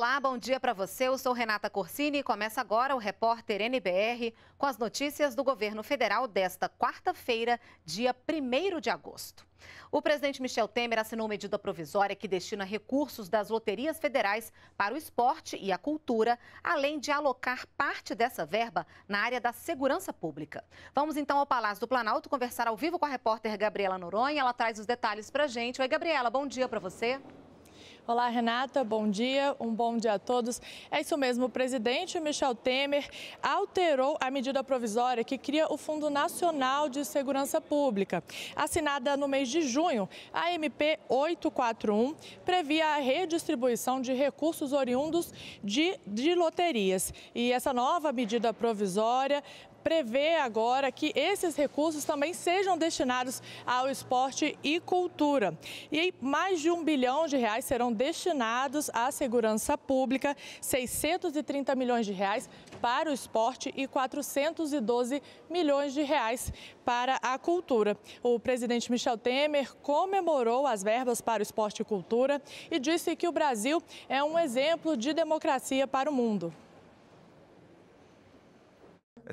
Olá, bom dia para você. Eu sou Renata Corsini e começa agora o repórter NBR com as notícias do governo federal desta quarta-feira, dia 1 de agosto. O presidente Michel Temer assinou medida provisória que destina recursos das loterias federais para o esporte e a cultura, além de alocar parte dessa verba na área da segurança pública. Vamos então ao Palácio do Planalto conversar ao vivo com a repórter Gabriela Noronha. Ela traz os detalhes para gente. Oi, Gabriela, bom dia para você. Olá, Renata, bom dia, um bom dia a todos. É isso mesmo, o presidente Michel Temer alterou a medida provisória que cria o Fundo Nacional de Segurança Pública. Assinada no mês de junho, a MP 841 previa a redistribuição de recursos oriundos de, de loterias. E essa nova medida provisória prevê agora que esses recursos também sejam destinados ao esporte e cultura. E mais de um bilhão de reais serão destinados à segurança pública, 630 milhões de reais para o esporte e 412 milhões de reais para a cultura. O presidente Michel Temer comemorou as verbas para o esporte e cultura e disse que o Brasil é um exemplo de democracia para o mundo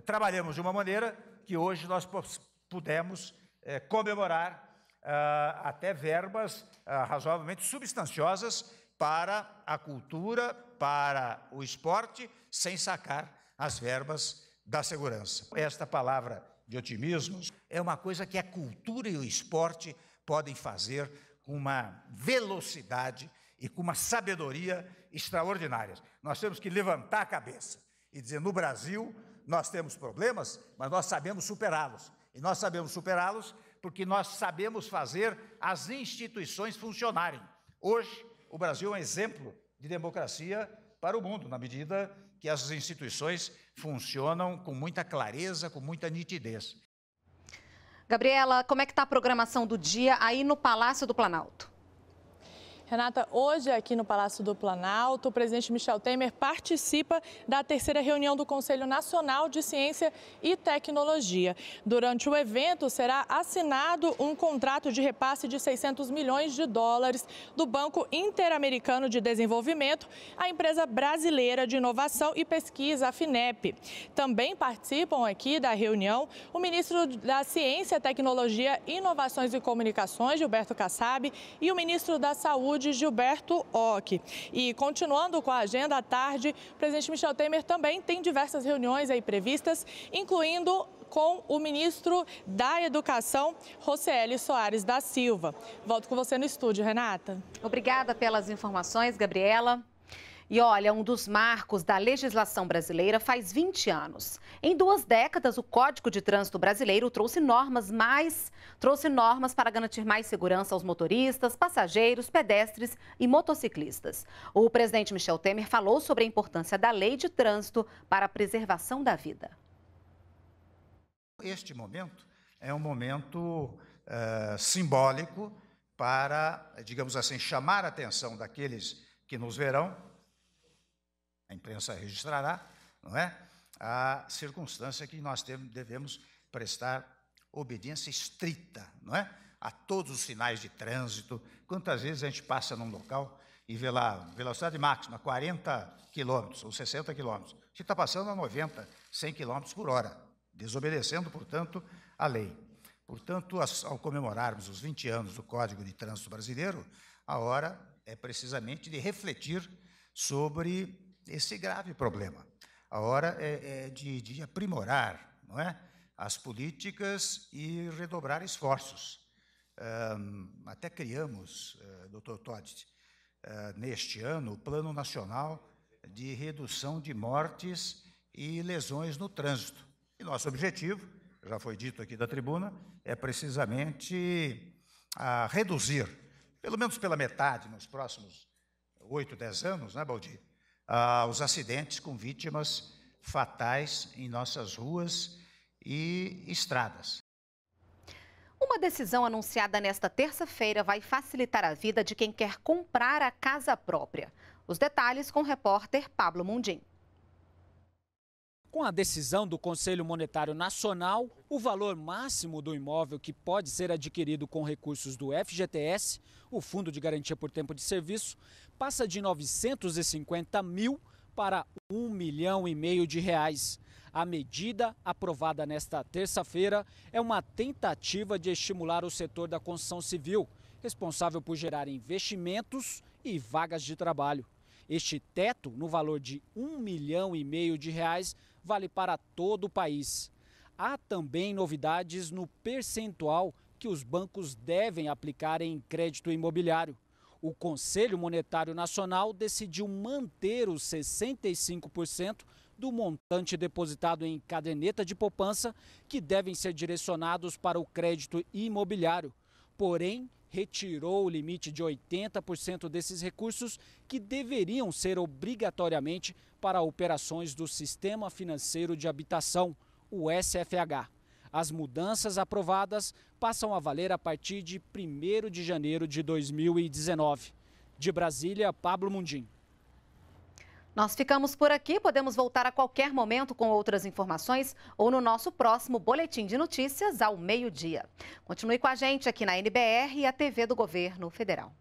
trabalhamos de uma maneira que hoje nós pudemos é, comemorar ah, até verbas ah, razoavelmente substanciosas para a cultura, para o esporte, sem sacar as verbas da segurança. Esta palavra de otimismo é uma coisa que a cultura e o esporte podem fazer com uma velocidade e com uma sabedoria extraordinárias. Nós temos que levantar a cabeça e dizer: no Brasil, nós temos problemas, mas nós sabemos superá-los. E nós sabemos superá-los porque nós sabemos fazer as instituições funcionarem. Hoje, o Brasil é um exemplo de democracia para o mundo, na medida que as instituições funcionam com muita clareza, com muita nitidez. Gabriela, como é que está a programação do dia aí no Palácio do Planalto? Renata, hoje aqui no Palácio do Planalto, o presidente Michel Temer participa da terceira reunião do Conselho Nacional de Ciência e Tecnologia. Durante o evento, será assinado um contrato de repasse de 600 milhões de dólares do Banco Interamericano de Desenvolvimento à empresa brasileira de inovação e pesquisa, a FINEP. Também participam aqui da reunião o ministro da Ciência, Tecnologia, Inovações e Comunicações, Gilberto Kassab, e o ministro da Saúde de Gilberto Ock. E continuando com a agenda à tarde, o presidente Michel Temer também tem diversas reuniões aí previstas, incluindo com o ministro da Educação, Rocieli Soares da Silva. Volto com você no estúdio, Renata. Obrigada pelas informações, Gabriela. E olha, um dos marcos da legislação brasileira faz 20 anos. Em duas décadas, o Código de Trânsito Brasileiro trouxe normas mais, trouxe normas para garantir mais segurança aos motoristas, passageiros, pedestres e motociclistas. O presidente Michel Temer falou sobre a importância da lei de trânsito para a preservação da vida. Este momento é um momento uh, simbólico para, digamos assim, chamar a atenção daqueles que nos verão a imprensa registrará, não é? A circunstância que nós devemos prestar obediência estrita, não é? A todos os sinais de trânsito. Quantas vezes a gente passa num local e vê lá velocidade máxima 40 quilômetros ou 60 quilômetros, gente está passando a 90, 100 quilômetros por hora, desobedecendo, portanto, a lei. Portanto, ao comemorarmos os 20 anos do Código de Trânsito Brasileiro, a hora é precisamente de refletir sobre esse grave problema. A hora é, é de, de, aprimorar não é? as políticas e redobrar esforços. Um, até criamos, uh, doutor Todd, uh, eh, neste ano, o Plano Nacional de Redução de Mortes e Lesões no Trânsito. E nosso objetivo, já foi dito aqui da tribuna, é precisamente a reduzir, pelo menos pela metade, nos próximos oito dez anos, né, Baldi? ah, os acidentes com vítimas fatais em nossas ruas e estradas. Uma decisão anunciada nesta terça-feira vai facilitar a vida de quem quer comprar a casa própria. Os detalhes com o repórter Pablo Mundim. Com a decisão do Conselho Monetário Nacional, o valor máximo do imóvel que pode ser adquirido com recursos do FGTS, o Fundo de Garantia por Tempo de Serviço, passa de 950 mil para 1 milhão e meio de reais. A medida aprovada nesta terça-feira é uma tentativa de estimular o setor da construção civil, responsável por gerar investimentos e vagas de trabalho. Este teto, no valor de 1 milhão e meio de reais, vale para todo o país. Há também novidades no percentual que os bancos devem aplicar em crédito imobiliário. O Conselho Monetário Nacional decidiu manter os 65% do montante depositado em caderneta de poupança que devem ser direcionados para o crédito imobiliário. Porém, retirou o limite de 80% desses recursos que deveriam ser obrigatoriamente para operações do Sistema Financeiro de Habitação, o SFH. As mudanças aprovadas passam a valer a partir de 1 de janeiro de 2019. De Brasília, Pablo Mundim. Nós ficamos por aqui, podemos voltar a qualquer momento com outras informações ou no nosso próximo Boletim de Notícias ao meio-dia. Continue com a gente aqui na NBR e a TV do Governo Federal.